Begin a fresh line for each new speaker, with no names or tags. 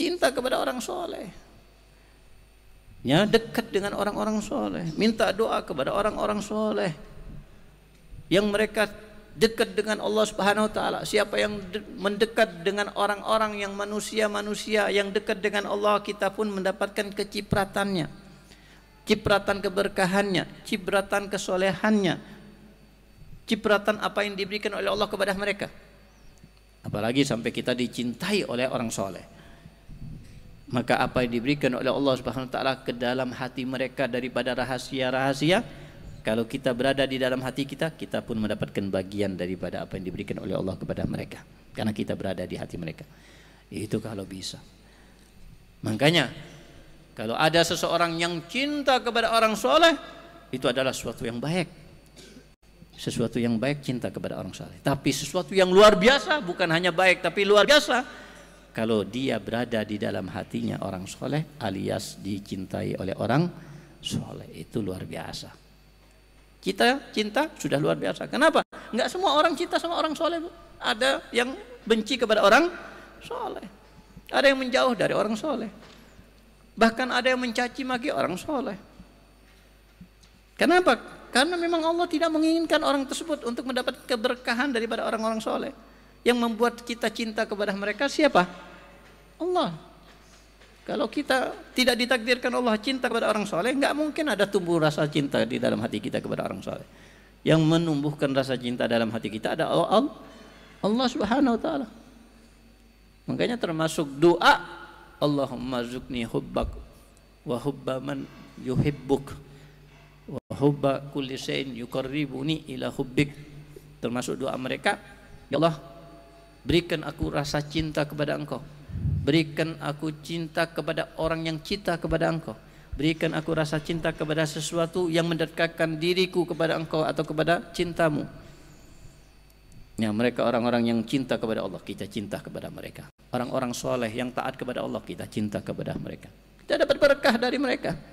cinta kepada orang soleh ya dekat dengan orang-orang soleh minta doa kepada orang-orang soleh yang mereka dekat dengan Allah Subhanahu wa taala siapa yang mendekat dengan orang-orang yang manusia-manusia yang dekat dengan Allah kita pun mendapatkan kecipratannya cipratan keberkahannya cipratan kesolehannya cipratan apa yang diberikan oleh Allah kepada mereka apalagi sampai kita dicintai oleh orang soleh maka apa yang diberikan oleh Allah Subhanahu wa taala ke dalam hati mereka daripada rahasia-rahasia kalau kita berada di dalam hati kita kita pun mendapatkan bagian daripada apa yang diberikan oleh Allah kepada mereka karena kita berada di hati mereka itu kalau bisa makanya kalau ada seseorang yang cinta kepada orang soleh itu adalah sesuatu yang baik sesuatu yang baik cinta kepada orang soleh tapi sesuatu yang luar biasa bukan hanya baik tapi luar biasa kalau dia berada di dalam hatinya orang soleh alias dicintai oleh orang soleh itu luar biasa kita cinta sudah luar biasa kenapa nggak semua orang cinta sama orang soleh ada yang benci kepada orang soleh ada yang menjauh dari orang soleh bahkan ada yang mencaci maki orang soleh kenapa karena memang Allah tidak menginginkan orang tersebut untuk mendapat keberkahan daripada orang-orang soleh yang membuat kita cinta kepada mereka siapa? Allah. Kalau kita tidak ditakdirkan Allah cinta kepada orang soleh, nggak mungkin ada tumbuh rasa cinta di dalam hati kita kepada orang soleh. Yang menumbuhkan rasa cinta dalam hati kita ada Allah, Allah Subhanahu Wa Taala. Makanya termasuk doa Allahumma zukni hubbak wa hubba man yuhibbuk wa hubba kulli ila hubbik. Termasuk doa mereka, ya Allah, berikan aku rasa cinta kepada Engkau Berikan aku cinta kepada orang yang cinta kepada engkau. Berikan aku rasa cinta kepada sesuatu yang mendekatkan diriku kepada engkau atau kepada cintamu. Ya, mereka orang-orang yang cinta kepada Allah, kita cinta kepada mereka. Orang-orang soleh yang taat kepada Allah, kita cinta kepada mereka. Kita dapat berkah dari mereka.